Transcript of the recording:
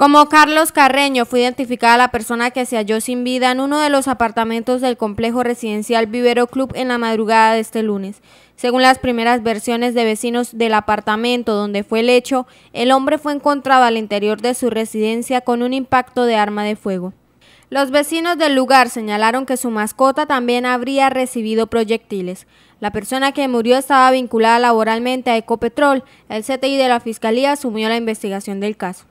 Como Carlos Carreño fue identificada la persona que se halló sin vida en uno de los apartamentos del complejo residencial Vivero Club en la madrugada de este lunes. Según las primeras versiones de vecinos del apartamento donde fue el hecho, el hombre fue encontrado al interior de su residencia con un impacto de arma de fuego. Los vecinos del lugar señalaron que su mascota también habría recibido proyectiles. La persona que murió estaba vinculada laboralmente a Ecopetrol. El CTI de la Fiscalía asumió la investigación del caso.